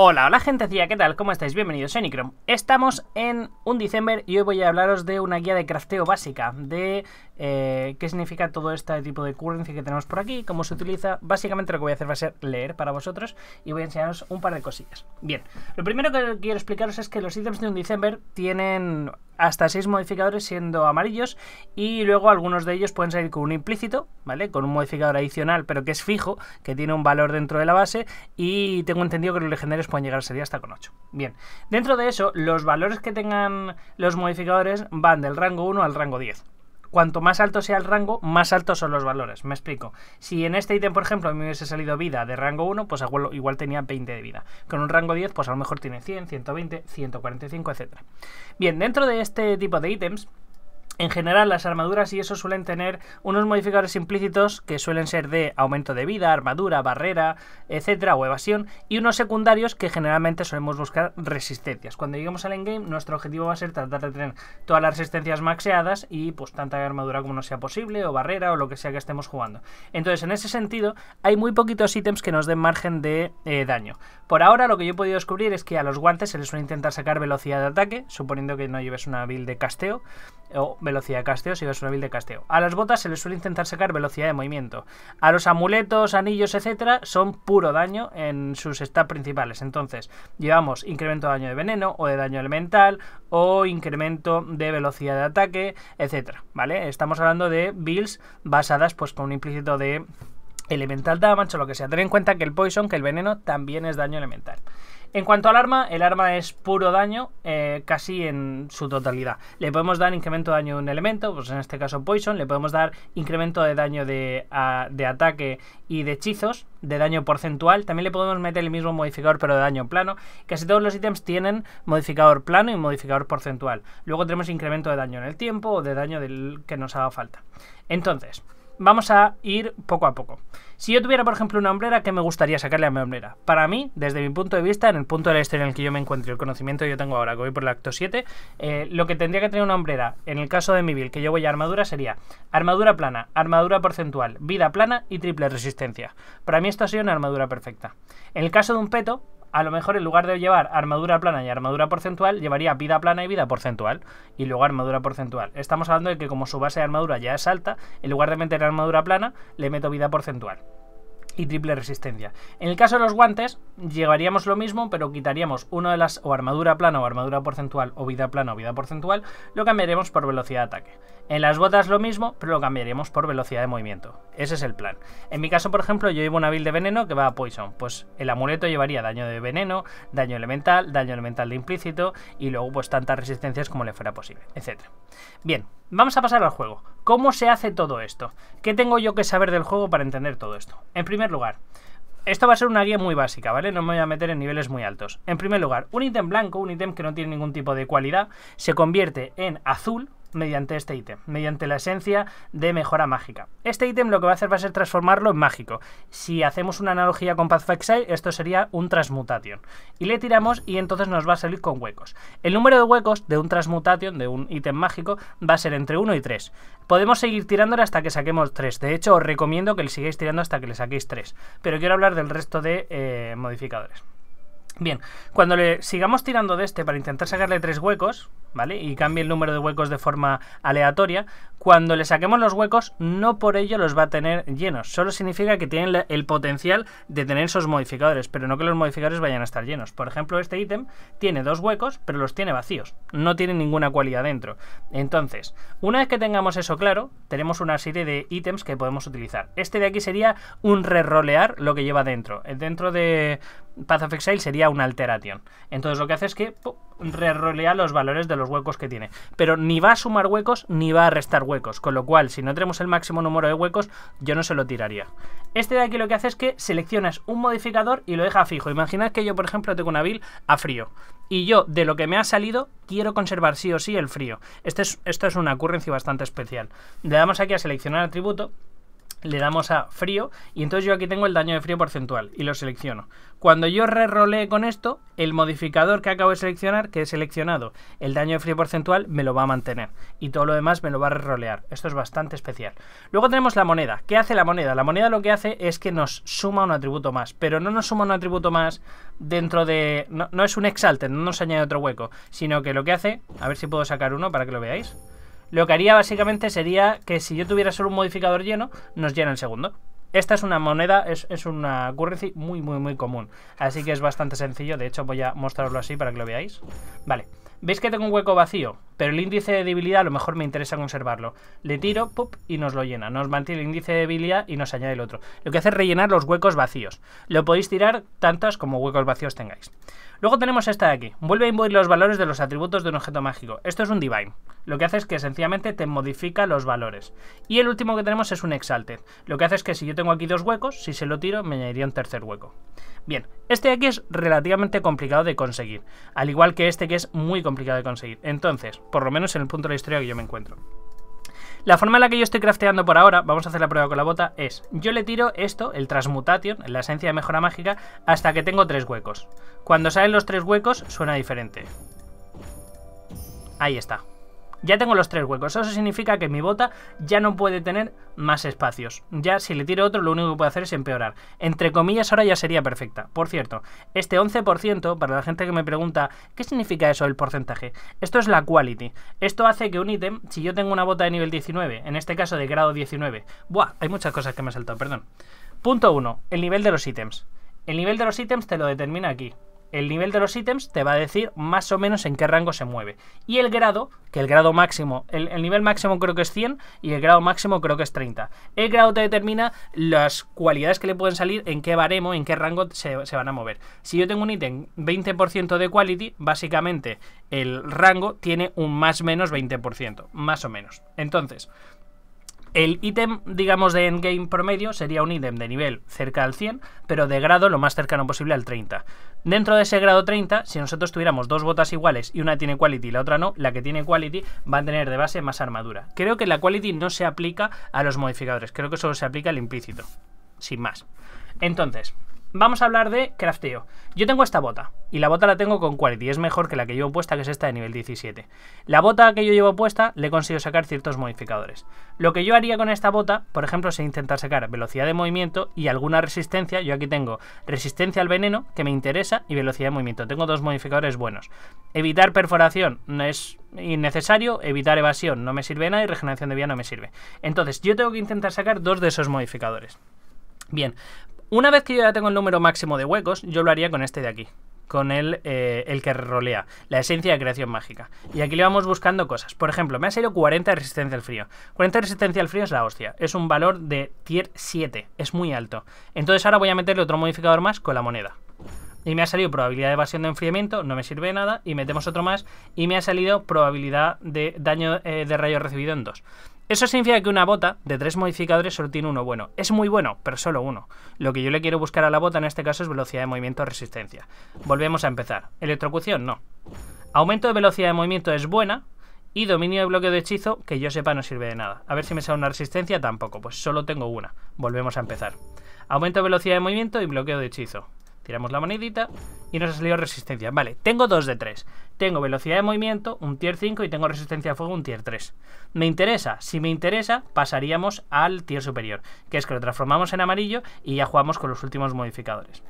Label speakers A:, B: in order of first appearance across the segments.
A: Hola, hola gente, ¿qué tal? ¿Cómo estáis? Bienvenidos a Unicrom. Estamos en un diciembre y hoy voy a hablaros de una guía de crafteo básica, de eh, qué significa todo este tipo de currency que tenemos por aquí, cómo se utiliza. Básicamente lo que voy a hacer va a ser leer para vosotros y voy a enseñaros un par de cosillas. Bien, lo primero que quiero explicaros es que los ítems de un December tienen hasta 6 modificadores siendo amarillos y luego algunos de ellos pueden salir con un implícito, ¿vale? Con un modificador adicional pero que es fijo, que tiene un valor dentro de la base y tengo entendido que los legendarios pueden llegar a hasta con 8. Bien, dentro de eso los valores que tengan los modificadores van del rango 1 al rango 10, cuanto más alto sea el rango, más altos son los valores. Me explico. Si en este ítem, por ejemplo, me hubiese salido vida de rango 1, pues igual tenía 20 de vida. Con un rango 10, pues a lo mejor tiene 100, 120, 145, etc. Bien, dentro de este tipo de ítems, en general, las armaduras y eso suelen tener unos modificadores implícitos que suelen ser de aumento de vida, armadura, barrera, etcétera, o evasión, y unos secundarios que generalmente solemos buscar resistencias. Cuando lleguemos al endgame, nuestro objetivo va a ser tratar de tener todas las resistencias maxeadas y pues tanta armadura como no sea posible, o barrera, o lo que sea que estemos jugando. Entonces, en ese sentido, hay muy poquitos ítems que nos den margen de eh, daño. Por ahora, lo que yo he podido descubrir es que a los guantes se les suele intentar sacar velocidad de ataque, suponiendo que no lleves una build de casteo o velocidad de casteo si ves una build de casteo. A las botas se les suele intentar sacar velocidad de movimiento. A los amuletos, anillos, etcétera, son puro daño en sus stats principales. Entonces, llevamos incremento de daño de veneno o de daño elemental o incremento de velocidad de ataque, etcétera, ¿vale? Estamos hablando de builds basadas pues con un implícito de elemental damage o lo que sea. Ten en cuenta que el poison, que el veneno, también es daño elemental. En cuanto al arma, el arma es puro daño eh, casi en su totalidad. Le podemos dar incremento de daño de un elemento, pues en este caso Poison, le podemos dar incremento de daño de, ataque y de hechizos, de daño porcentual. También le podemos meter el mismo modificador, pero de daño plano. Casi todos los ítems tienen modificador plano y modificador porcentual. Luego tenemos incremento de daño en el tiempo o de daño del que nos haga falta. Entonces, vamos a ir poco a poco. Si yo tuviera, por ejemplo, una hombrera, ¿qué me gustaría sacarle a mi hombrera? Para mí, desde mi punto de vista, en el punto de la historia este en el que yo me encuentro, el conocimiento que yo tengo ahora, que voy por el acto 7, eh, lo que tendría que tener una hombrera, en el caso de mi build, que yo voy a armadura, sería armadura plana, armadura porcentual, vida plana y triple resistencia. Para mí esto ha sido una armadura perfecta. En el caso de un peto, a lo mejor en lugar de llevar armadura plana y armadura porcentual, llevaría vida plana y vida porcentual, y luego armadura porcentual. Estamos hablando de que como su base de armadura ya es alta, en lugar de meter armadura plana, le meto vida porcentual y triple resistencia. En el caso de los guantes, llevaríamos lo mismo, pero quitaríamos una de las o armadura plana o armadura porcentual o vida plana o vida porcentual, lo cambiaremos por velocidad de ataque. En las botas lo mismo, pero lo cambiaremos por velocidad de movimiento. Ese es el plan. En mi caso, por ejemplo, yo llevo una build de veneno que va a poison. Pues el amuleto llevaría daño de veneno, daño elemental, daño elemental de implícito y luego pues tantas resistencias como le fuera posible, etc. Bien, Vamos a pasar al juego. ¿Cómo se hace todo esto? ¿Qué tengo yo que saber del juego para entender todo esto? En primer lugar, esto va a ser una guía muy básica, ¿vale? No me voy a meter en niveles muy altos. En primer lugar, un ítem blanco, un ítem que no tiene ningún tipo de cualidad, se convierte en azul mediante este ítem, mediante la esencia de mejora mágica. Este ítem lo que va a hacer va a ser transformarlo en mágico. Si hacemos una analogía con Pathfinder, esto sería un Transmutation. Y le tiramos y entonces nos va a salir con huecos. El número de huecos de un Transmutation, de un ítem mágico, va a ser entre 1 y 3. Podemos seguir tirándole hasta que saquemos 3. De hecho, os recomiendo que le sigáis tirando hasta que le saquéis 3. Pero quiero hablar del resto de eh, modificadores. Bien, cuando le sigamos tirando de este para intentar sacarle tres huecos, ¿vale? Y cambie el número de huecos de forma aleatoria, cuando le saquemos los huecos, no por ello los va a tener llenos. Solo significa que tienen el potencial de tener esos modificadores, pero no que los modificadores vayan a estar llenos. Por ejemplo, este ítem tiene dos huecos, pero los tiene vacíos. No tiene ninguna cualidad dentro. Entonces, una vez que tengamos eso claro, tenemos una serie de ítems que podemos utilizar. Este de aquí sería un rerolear lo que lleva dentro. Eh, dentro de, Path of Exile sería una alteración. Entonces lo que hace es que rerolea los valores de los huecos que tiene. Pero ni va a sumar huecos ni va a restar huecos. Con lo cual, si no tenemos el máximo número de huecos, yo no se lo tiraría. Este de aquí lo que hace es que seleccionas un modificador y lo deja fijo. Imagina que yo, por ejemplo, tengo una build a frío. Y yo, de lo que me ha salido, quiero conservar sí o sí el frío. Este es, esto es una ocurrencia bastante especial. Le damos aquí a seleccionar atributo le damos a frío y entonces yo aquí tengo el daño de frío porcentual y lo selecciono. Cuando yo re con esto, el modificador que acabo de seleccionar, que he seleccionado el daño de frío porcentual, me lo va a mantener y todo lo demás me lo va a re Esto es bastante especial. Luego tenemos la moneda. ¿Qué hace la moneda? La moneda lo que hace es que nos suma un atributo más, pero no nos suma un atributo más dentro de... No, no es un exalte no nos añade otro hueco, sino que lo que hace... A ver si puedo sacar uno para que lo veáis lo que haría básicamente sería que si yo tuviera solo un modificador lleno, nos llena el segundo. Esta es una moneda, es, es, una currency muy, muy, muy común. Así que es bastante sencillo. De hecho, voy a mostrarlo así para que lo veáis. Vale. Veis que tengo un hueco vacío, pero el índice de debilidad a lo mejor me interesa conservarlo. Le tiro, pop, y nos lo llena. Nos mantiene el índice de debilidad y nos añade el otro. Lo que hace es rellenar los huecos vacíos. Lo podéis tirar tantas como huecos vacíos tengáis. Luego tenemos esta de aquí. Vuelve a invocar los valores de los atributos de un objeto mágico. Esto es un divine. Lo que hace es que sencillamente te modifica los valores. Y el último que tenemos es un exalted. Lo que hace es que si yo tengo aquí dos huecos, si se lo tiro, me añadiría un tercer hueco. Bien, este de aquí es relativamente complicado de conseguir. Al igual que este que es muy complicado de conseguir. Entonces, por lo menos en el punto de la historia que yo me encuentro. La forma en la que yo estoy crafteando por ahora, vamos a hacer la prueba con la bota, es yo le tiro esto, el Transmutation, la esencia de mejora mágica, hasta que tengo tres huecos. Cuando salen los tres huecos, suena diferente. Ahí está. Ya tengo los tres huecos. Eso significa que mi bota ya no puede tener más espacios. Ya si le tiro otro, lo único que puede hacer es empeorar. Entre comillas, ahora ya sería perfecta. Por cierto, este 11%, para la gente que me pregunta, ¿qué significa eso el porcentaje? Esto es la quality. Esto hace que un ítem, si yo tengo una bota de nivel 19, en este caso de grado 19, ¡buah! Hay muchas cosas que me he saltado, perdón. Punto 1, el nivel de los ítems. El nivel de los ítems te lo determina aquí el nivel de los ítems te va a decir más o menos en qué rango se mueve. Y el grado, que el grado máximo, el, nivel máximo creo que es 100 y el grado máximo creo que es 30. El grado te determina las cualidades que le pueden salir, en qué baremo, en qué rango se, van a mover. Si yo tengo un ítem 20% de quality, básicamente el rango tiene un más menos 20%, más o menos. Entonces, el ítem, digamos, de endgame promedio sería un ítem de nivel cerca al 100, pero de grado lo más cercano posible al 30. Dentro de ese grado 30, si nosotros tuviéramos dos botas iguales y una tiene quality y la otra no, la que tiene quality va a tener de base más armadura. Creo que la quality no se aplica a los modificadores, creo que solo se aplica al implícito, sin más. Entonces, vamos a hablar de crafteo. Yo tengo esta bota, y la bota la tengo con quality, es mejor que la que llevo puesta, que es esta de nivel 17. La bota que yo llevo puesta le consigo sacar ciertos modificadores. Lo que yo haría con esta bota, por ejemplo, es intentar sacar velocidad de movimiento y alguna resistencia. Yo aquí tengo resistencia al veneno, que me interesa, y velocidad de movimiento. Tengo dos modificadores buenos. Evitar perforación no es innecesario, evitar evasión no me sirve nada y regeneración de vida no me sirve. Entonces, yo tengo que intentar sacar dos de esos modificadores. Bien, una vez que yo ya tengo el número máximo de huecos, yo lo haría con este de aquí. Con el, eh, el que rolea, la esencia de creación mágica. Y aquí le vamos buscando cosas. Por ejemplo, me ha salido 40 de resistencia al frío. 40 de resistencia al frío es la hostia. Es un valor de tier 7. Es muy alto. Entonces ahora voy a meterle otro modificador más con la moneda. Y me ha salido probabilidad de evasión de enfriamiento, no me sirve de nada. Y metemos otro más. Y me ha salido probabilidad de daño eh, de rayo recibido en 2. Eso significa que una bota de tres modificadores solo tiene uno bueno. Es muy bueno, pero solo uno. Lo que yo le quiero buscar a la bota en este caso es velocidad de movimiento o resistencia. Volvemos a empezar. Electrocución, no. Aumento de velocidad de movimiento es buena. Y dominio de bloqueo de hechizo, que yo sepa no sirve de nada. A ver si me sale una resistencia, tampoco, pues solo tengo una. Volvemos a empezar. Aumento de velocidad de movimiento y bloqueo de hechizo. Tiramos la monedita y nos ha salido resistencia. Vale, tengo 2 de 3. Tengo velocidad de movimiento, un tier 5 y tengo resistencia de fuego, un tier 3. ¿Me interesa? Si me interesa, pasaríamos al tier superior, que es que lo transformamos en amarillo y ya jugamos con los últimos modificadores.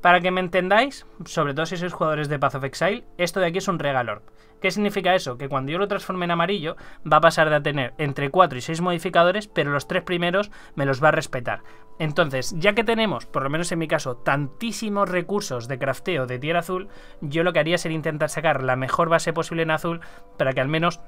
A: Para que me entendáis, sobre todo si sois jugadores de Path of Exile, esto de aquí es un regalo. ¿Qué significa eso? Que cuando yo lo transforme en amarillo, va a pasar de tener entre 4 y 6 modificadores, pero los tres primeros me los va a respetar. Entonces, ya que tenemos, por lo menos en mi caso, tantísimos recursos de crafteo de tierra azul, yo lo que haría sería intentar sacar la mejor base posible en azul para que al menos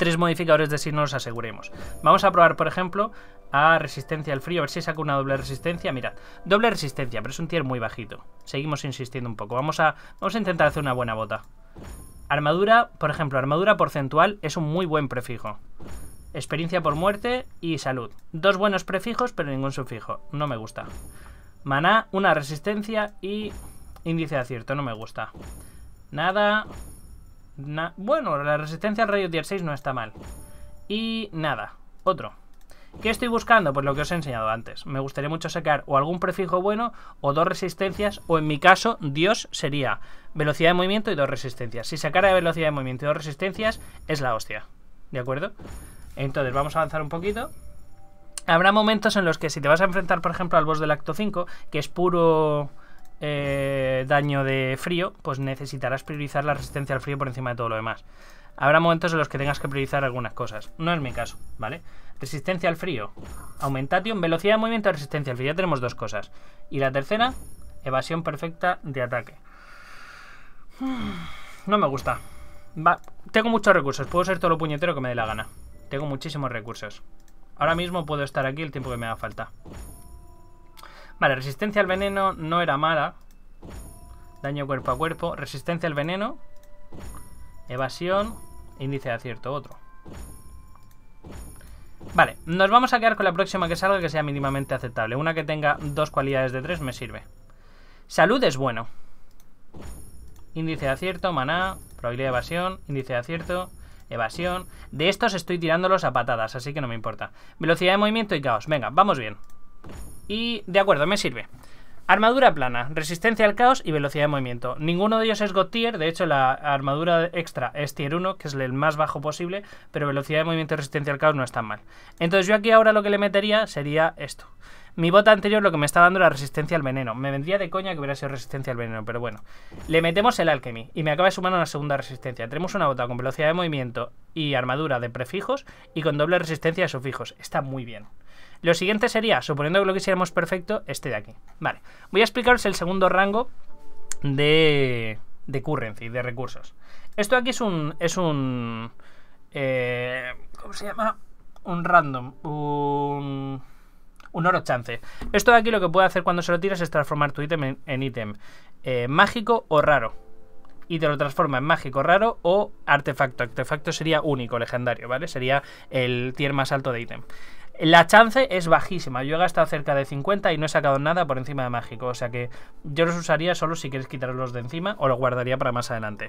A: tres modificadores de no los aseguremos. Vamos a probar, por ejemplo, a resistencia al frío, a ver si saco una doble resistencia. Mirad, doble resistencia, pero es un tier muy bajito. Seguimos insistiendo un poco. Vamos a, vamos a intentar hacer una buena bota. Armadura, por ejemplo, armadura porcentual es un muy buen prefijo. Experiencia por muerte y salud. Dos buenos prefijos, pero ningún sufijo. No me gusta. Maná, una resistencia y índice de acierto. No me gusta. Nada bueno, la resistencia al rayo tier 6 no está mal. Y nada, otro. ¿Qué estoy buscando? Pues lo que os he enseñado antes. Me gustaría mucho sacar o algún prefijo bueno o dos resistencias, o en mi caso, Dios sería velocidad de movimiento y dos resistencias. Si sacara velocidad de movimiento y dos resistencias, es la hostia. ¿De acuerdo? Entonces, vamos a avanzar un poquito. Habrá momentos en los que si te vas a enfrentar, por ejemplo, al boss del acto 5, que es puro... Eh, daño de frío, pues necesitarás priorizar la resistencia al frío por encima de todo lo demás. Habrá momentos en los que tengas que priorizar algunas cosas. No es mi caso, ¿vale? Resistencia al frío. aumentación, velocidad de movimiento, resistencia al frío. Ya tenemos dos cosas. Y la tercera, evasión perfecta de ataque. No me gusta. Va, tengo muchos recursos. Puedo ser todo lo puñetero que me dé la gana. Tengo muchísimos recursos. Ahora mismo puedo estar aquí el tiempo que me haga falta. Vale, resistencia al veneno no era mala. Daño cuerpo a cuerpo. Resistencia al veneno. Evasión. Índice de acierto, otro. Vale, nos vamos a quedar con la próxima que salga que sea mínimamente aceptable. Una que tenga dos cualidades de tres me sirve. Salud es bueno. Índice de acierto, maná, probabilidad de evasión, índice de acierto, evasión. De estos estoy tirándolos a patadas, así que no me importa. Velocidad de movimiento y caos. Venga, vamos bien. Y de acuerdo, me sirve. Armadura plana, resistencia al caos y velocidad de movimiento. Ninguno de ellos es God tier, de hecho la armadura extra es tier 1, que es el más bajo posible, pero velocidad de movimiento y resistencia al caos no están mal. Entonces yo aquí ahora lo que le metería sería esto. Mi bota anterior lo que me estaba dando era resistencia al veneno. Me vendría de coña que hubiera sido resistencia al veneno, pero bueno. Le metemos el alchemy y me acaba de sumar una segunda resistencia. Tenemos una bota con velocidad de movimiento y armadura de prefijos y con doble resistencia de sufijos. Está muy bien. Lo siguiente sería, suponiendo que lo quisiéramos perfecto, este de aquí. Vale, voy a explicaros el segundo rango de, de currency, de recursos. Esto aquí es un... Es un eh, ¿Cómo se llama? Un random, un un oro chance. Esto de aquí lo que puede hacer cuando se lo tiras es transformar tu ítem en, ítem eh, mágico o raro. Y te lo transforma en mágico, raro o artefacto. Artefacto sería único, legendario, ¿vale? Sería el tier más alto de ítem. La chance es bajísima. Yo he gastado cerca de 50 y no he sacado nada por encima de mágico. O sea que yo los usaría solo si quieres quitarlos de encima o los guardaría para más adelante.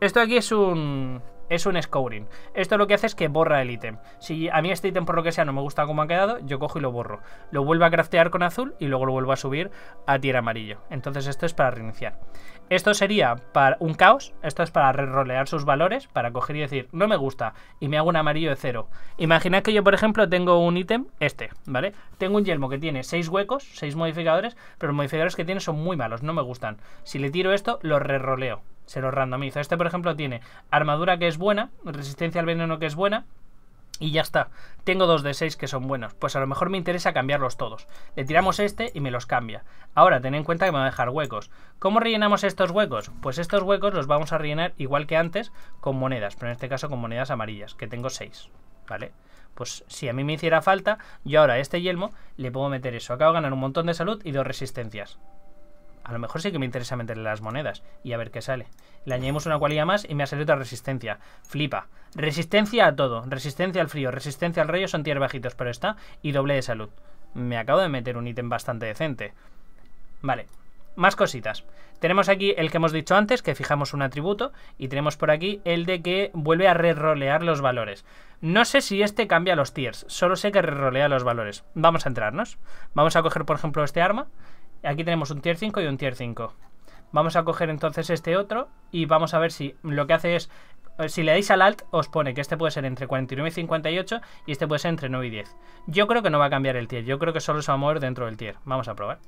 A: Esto aquí es un es un scouring. Esto lo que hace es que borra el ítem. Si a mí este ítem por lo que sea no me gusta como ha quedado, yo cojo y lo borro. Lo vuelvo a craftear con azul y luego lo vuelvo a subir a tierra amarillo. Entonces esto es para reiniciar. Esto sería para un caos, esto es para rerolear sus valores, para coger y decir, no me gusta, y me hago un amarillo de cero. Imaginad que yo, por ejemplo, tengo un ítem, este, ¿vale? Tengo un yelmo que tiene seis huecos, seis modificadores, pero los modificadores que tiene son muy malos, no me gustan. Si le tiro esto, lo reroleo se los randomizo. Este, por ejemplo, tiene armadura que es buena, resistencia al veneno que es buena, y ya está. Tengo dos de seis que son buenos. Pues a lo mejor me interesa cambiarlos todos. Le tiramos este y me los cambia. Ahora, ten en cuenta que me va a dejar huecos. ¿Cómo rellenamos estos huecos? Pues estos huecos los vamos a rellenar igual que antes con monedas. Pero en este caso con monedas amarillas, que tengo seis. ¿Vale? Pues si a mí me hiciera falta, yo ahora a este yelmo le puedo meter eso. Acabo de ganar un montón de salud y dos resistencias a lo mejor sí que me interesa meterle las monedas y a ver qué sale. Le añadimos una cualidad más y me ha salido otra resistencia. Flipa. Resistencia a todo. Resistencia al frío, resistencia al rayo, son tier bajitos, pero está. Y doble de salud. Me acabo de meter un ítem bastante decente. Vale. Más cositas. Tenemos aquí el que hemos dicho antes, que fijamos un atributo, y tenemos por aquí el de que vuelve a rerolear los valores. No sé si este cambia los tiers, solo sé que rerolea los valores. Vamos a entrarnos. Vamos a coger, por ejemplo, este arma, Aquí tenemos un tier 5 y un tier 5. Vamos a coger entonces este otro y vamos a ver si lo que hace es... Eh, si le dais al alt, os pone que este puede ser entre 49 y 58 y este puede ser entre 9 y 10. Yo creo que no va a cambiar el tier, yo creo que solo se va a mover dentro del tier. Vamos a probar.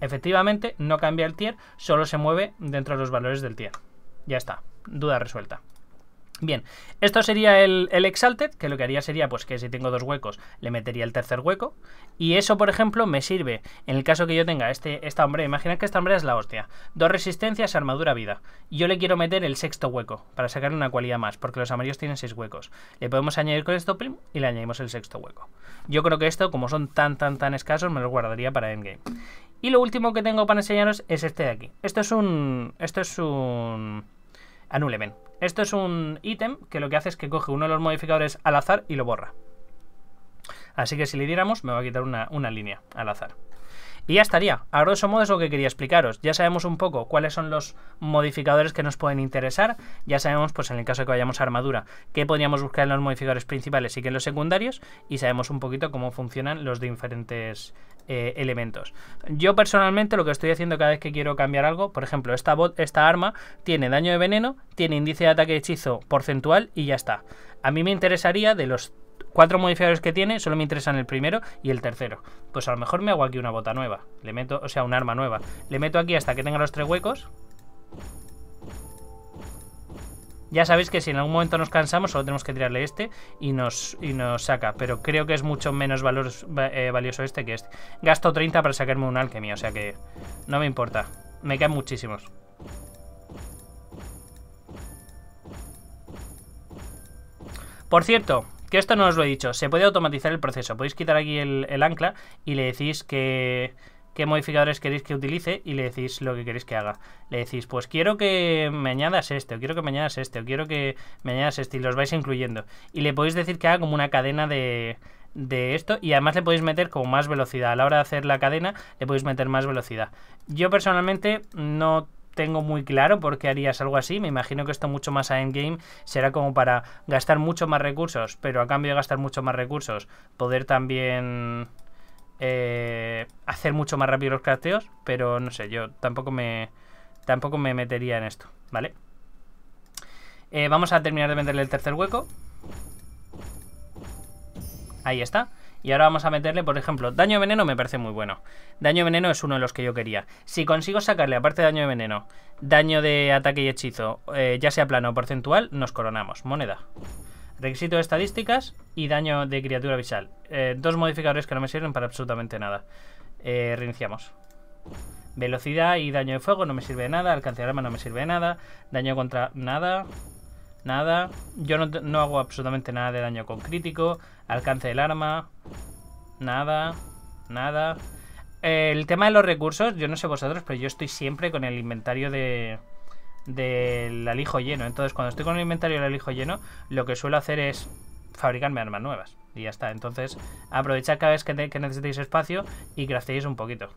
A: Efectivamente, no cambia el tier, solo se mueve dentro de los valores del tier. Ya está, duda resuelta. Bien, esto sería el, el, Exalted, que lo que haría sería, pues que si tengo dos huecos, le metería el tercer hueco. Y eso, por ejemplo, me sirve, en el caso que yo tenga este, esta hombre, Imagina que esta hombre es la hostia. Dos resistencias, armadura, vida. Yo le quiero meter el sexto hueco, para sacarle una cualidad más, porque los amarillos tienen seis huecos. Le podemos añadir con esto, prim y le añadimos el sexto hueco. Yo creo que esto, como son tan, tan, tan escasos, me los guardaría para endgame. Y lo último que tengo para enseñaros es este de aquí. Esto es un... Esto es un... Anulemen. Esto es un ítem que lo que hace es que coge uno de los modificadores al azar y lo borra. Así que si le diéramos, me va a quitar una, una línea al azar. Y ya estaría. A grosso modo es lo que quería explicaros. Ya sabemos un poco cuáles son los modificadores que nos pueden interesar. Ya sabemos, pues en el caso de que vayamos a armadura, qué podríamos buscar en los modificadores principales y qué en los secundarios. Y sabemos un poquito cómo funcionan los diferentes eh, elementos. Yo personalmente lo que estoy haciendo cada vez que quiero cambiar algo, por ejemplo, esta, esta arma tiene daño de veneno, tiene índice de ataque hechizo porcentual y ya está. A mí me interesaría de los cuatro modificadores que tiene, solo me interesan el primero y el tercero. Pues a lo mejor me hago aquí una bota nueva. Le meto, o sea, un arma nueva. Le meto aquí hasta que tenga los tres huecos. Ya sabéis que si en algún momento nos cansamos, solo tenemos que tirarle este y nos, nos saca. Pero creo que es mucho menos valor, eh, valioso este que este. Gasto 30 para sacarme un alquimia, o sea que no me importa. Me caen muchísimos. Por cierto, esto no os lo he dicho. Se puede automatizar el proceso. Podéis quitar aquí el, ancla y le decís que qué modificadores queréis que utilice y le decís lo que queréis que haga. Le decís, pues quiero que me añadas este, o quiero que me añadas este, o quiero que me añadas este, y los vais incluyendo. Y le podéis decir que haga como una cadena de, de esto y además le podéis meter como más velocidad. A la hora de hacer la cadena le podéis meter más velocidad. Yo personalmente no tengo muy claro por qué harías algo así. Me imagino que esto mucho más a endgame será como para gastar mucho más recursos, pero a cambio de gastar mucho más recursos, poder también eh, hacer mucho más rápido los crafteos. Pero no sé, yo tampoco me, tampoco me metería en esto, ¿vale? Eh, vamos a terminar de venderle el tercer hueco. Ahí está. Y ahora vamos a meterle, por ejemplo, daño de veneno me parece muy bueno. Daño de veneno es uno de los que yo quería. Si consigo sacarle, aparte de daño de veneno, daño de ataque y hechizo, eh, ya sea plano o porcentual, nos coronamos. Moneda. Requisito de estadísticas y daño de criatura visual. Eh, dos modificadores que no me sirven para absolutamente nada. Eh, reiniciamos. Velocidad y daño de fuego no me sirve de nada. Alcance de arma no me sirve de nada. Daño contra nada. Nada. Yo no, hago absolutamente nada de daño con crítico. Alcance del arma. Nada. Nada. El tema de los recursos, yo no sé vosotros, pero yo estoy siempre con el inventario de del alijo lleno. Entonces, cuando estoy con el inventario del alijo lleno, lo que suelo hacer es fabricarme armas nuevas. Y ya está. Entonces, aprovechar cada vez que, necesitéis espacio y craftéis un poquito.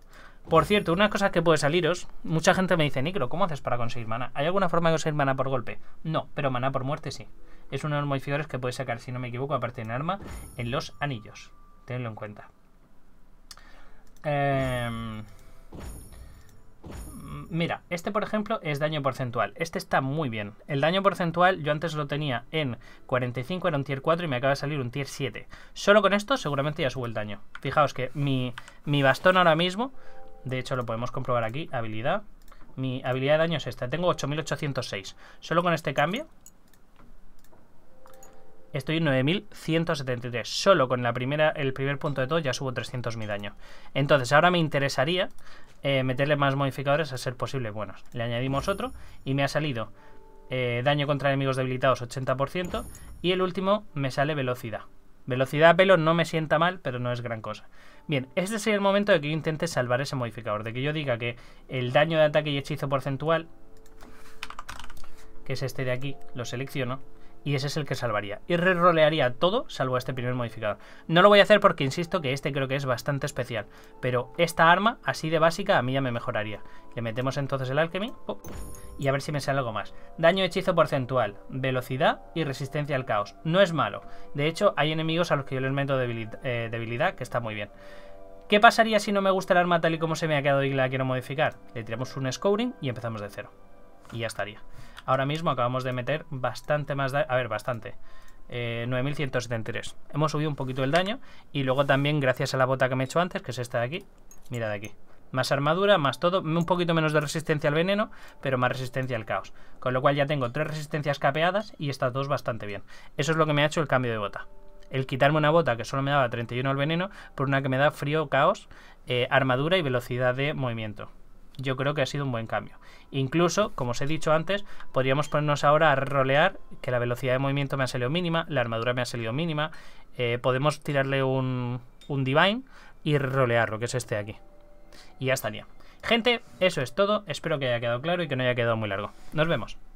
A: Por cierto, una cosa que puede saliros, mucha gente me dice, Nicro, ¿cómo haces para conseguir mana? ¿Hay alguna forma de conseguir mana por golpe? No, pero mana por muerte sí. Es uno de los modificadores que puedes sacar, si no me equivoco, aparte de un arma, en los anillos. Tenlo en cuenta. Em, mira, este por ejemplo es daño porcentual. Este está muy bien. El daño porcentual yo antes lo tenía en 45, era un tier 4 y me acaba de salir un tier 7. Solo con esto seguramente ya subo el daño. Fijaos que mi, mi bastón ahora mismo de hecho, lo podemos comprobar aquí. Habilidad. Mi habilidad de daño es esta. Tengo 8806. Solo con este cambio estoy en 9173. Solo con la primera, el primer punto de todo ya subo 300 mil daño. Entonces, ahora me interesaría eh, meterle más modificadores a ser posible buenos. Le añadimos otro y me ha salido eh, daño contra enemigos debilitados 80% y el último me sale velocidad. Velocidad pelo no me sienta mal, pero no es gran cosa. Bien, este sería el momento de que yo intente salvar ese modificador, de que yo diga que el daño de ataque y hechizo porcentual, que es este de aquí, lo selecciono, y ese es el que salvaría. Y rerolearía todo salvo este primer modificador. No lo voy a hacer porque insisto que este creo que es bastante especial, pero esta arma así de básica a mí ya me mejoraría. Le metemos entonces el alchemy y a ver si me sale algo más. Daño hechizo porcentual, velocidad y resistencia al caos. No es malo. De hecho, hay enemigos a los que yo les meto debilidad, eh, debilidad que está muy bien. ¿Qué pasaría si no me gusta el arma tal y como se me ha quedado y la quiero modificar? Le tiramos un scoring y empezamos de cero. Y ya estaría. Ahora mismo acabamos de meter bastante más daño. A ver, bastante. 9173. Eh, Hemos subido un poquito el daño. Y luego también, gracias a la bota que me he hecho antes, que es esta de aquí. Mira de aquí. Más armadura, más todo. Un poquito menos de resistencia al veneno, pero más resistencia al caos. Con lo cual ya tengo tres resistencias capeadas y estas dos bastante bien. Eso es lo que me ha hecho el cambio de bota el quitarme una bota que solo me daba 31 al veneno por una que me da frío, caos, eh, armadura y velocidad de movimiento yo creo que ha sido un buen cambio. Incluso, como os he dicho antes, podríamos ponernos ahora a rolear que la velocidad de movimiento me ha salido mínima, la armadura me ha salido mínima. Eh, podemos tirarle un, Divine y rolear lo que es este de aquí. Y ya estaría. Gente, eso es todo. Espero que haya quedado claro y que no haya quedado muy largo. Nos vemos.